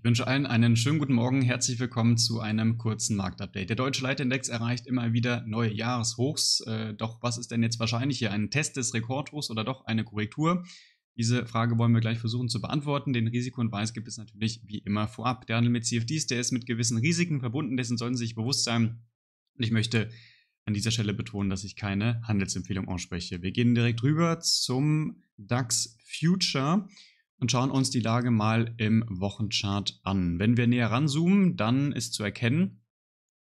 Ich wünsche allen einen schönen guten Morgen. Herzlich willkommen zu einem kurzen Marktupdate. Der deutsche Leitindex erreicht immer wieder neue Jahreshochs. Äh, doch was ist denn jetzt wahrscheinlich hier? Ein Test des Rekordhochs oder doch eine Korrektur? Diese Frage wollen wir gleich versuchen zu beantworten. Den Risikohinweis gibt es natürlich wie immer vorab. Der Handel mit CFDs, der ist mit gewissen Risiken verbunden, dessen sollen Sie sich bewusst sein. Und ich möchte an dieser Stelle betonen, dass ich keine Handelsempfehlung ausspreche. Wir gehen direkt rüber zum DAX Future und schauen uns die Lage mal im Wochenchart an. Wenn wir näher ranzoomen, dann ist zu erkennen,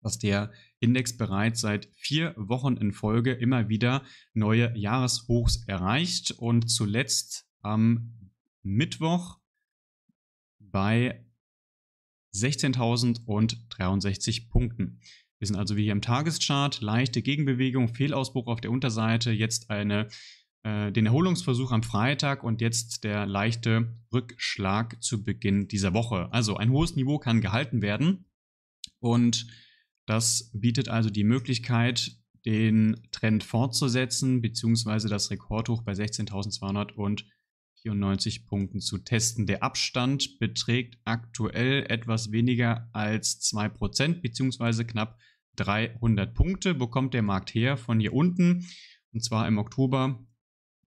dass der Index bereits seit vier Wochen in Folge immer wieder neue Jahreshochs erreicht und zuletzt am Mittwoch bei 16.063 Punkten. Wir sind also wie hier im Tageschart, leichte Gegenbewegung, Fehlausbruch auf der Unterseite, jetzt eine äh, den Erholungsversuch am Freitag und jetzt der leichte Rückschlag zu Beginn dieser Woche. Also ein hohes Niveau kann gehalten werden und das bietet also die Möglichkeit, den Trend fortzusetzen, beziehungsweise das Rekordhoch bei 16.294 Punkten zu testen. Der Abstand beträgt aktuell etwas weniger als 2%, beziehungsweise knapp 300 Punkte bekommt der Markt her von hier unten. Und zwar im Oktober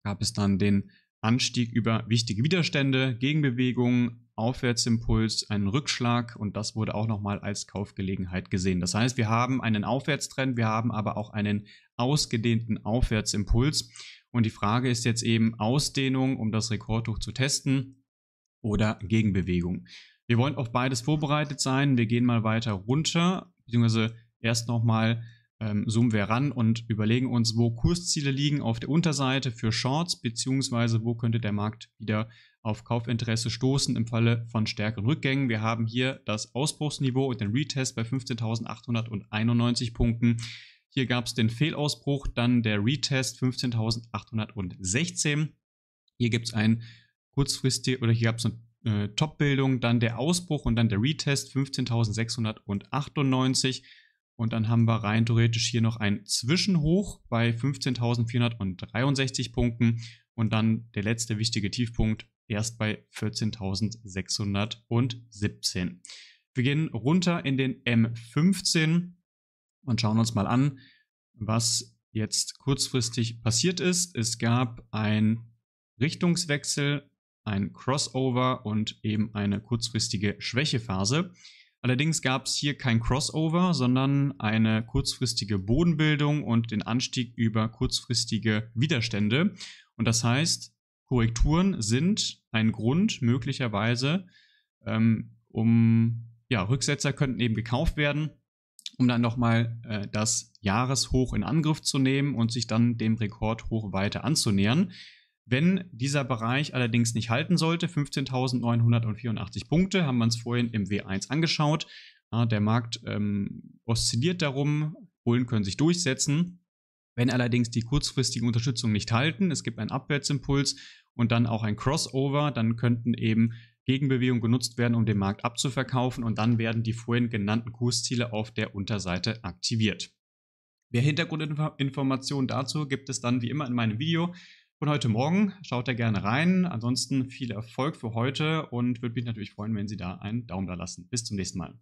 gab es dann den Anstieg über wichtige Widerstände, Gegenbewegungen, Aufwärtsimpuls, einen Rückschlag und das wurde auch nochmal als Kaufgelegenheit gesehen. Das heißt, wir haben einen Aufwärtstrend, wir haben aber auch einen ausgedehnten Aufwärtsimpuls und die Frage ist jetzt eben Ausdehnung, um das Rekordhoch zu testen oder Gegenbewegung. Wir wollen auf beides vorbereitet sein. Wir gehen mal weiter runter, beziehungsweise erst nochmal mal ähm, zoomen wir ran und überlegen uns, wo Kursziele liegen auf der Unterseite für Shorts, beziehungsweise wo könnte der Markt wieder auf Kaufinteresse stoßen im Falle von stärkeren Rückgängen. Wir haben hier das Ausbruchsniveau und den Retest bei 15.891 Punkten. Hier gab es den Fehlausbruch, dann der Retest 15.816. Hier gibt es ein kurzfristig oder hier gab es eine äh, Top-Bildung, dann der Ausbruch und dann der Retest 15.698. Und dann haben wir rein theoretisch hier noch ein Zwischenhoch bei 15.463 Punkten und dann der letzte wichtige Tiefpunkt erst bei 14.617. Wir gehen runter in den M15 und schauen uns mal an, was jetzt kurzfristig passiert ist. Es gab einen Richtungswechsel, ein Crossover und eben eine kurzfristige Schwächephase. Allerdings gab es hier kein Crossover, sondern eine kurzfristige Bodenbildung und den Anstieg über kurzfristige Widerstände. Und das heißt, Korrekturen sind ein Grund möglicherweise, ähm, um ja, Rücksetzer könnten eben gekauft werden, um dann nochmal äh, das Jahreshoch in Angriff zu nehmen und sich dann dem Rekordhoch weiter anzunähern. Wenn dieser Bereich allerdings nicht halten sollte, 15.984 Punkte, haben wir uns vorhin im W1 angeschaut. der Markt ähm, oszilliert darum, Bullen können sich durchsetzen. Wenn allerdings die kurzfristigen Unterstützung nicht halten, es gibt einen Abwärtsimpuls und dann auch ein Crossover, dann könnten eben Gegenbewegungen genutzt werden, um den Markt abzuverkaufen und dann werden die vorhin genannten Kursziele auf der Unterseite aktiviert. Mehr Hintergrundinformationen dazu gibt es dann wie immer in meinem Video und heute Morgen. Schaut da gerne rein. Ansonsten viel Erfolg für heute und würde mich natürlich freuen, wenn Sie da einen Daumen da lassen. Bis zum nächsten Mal.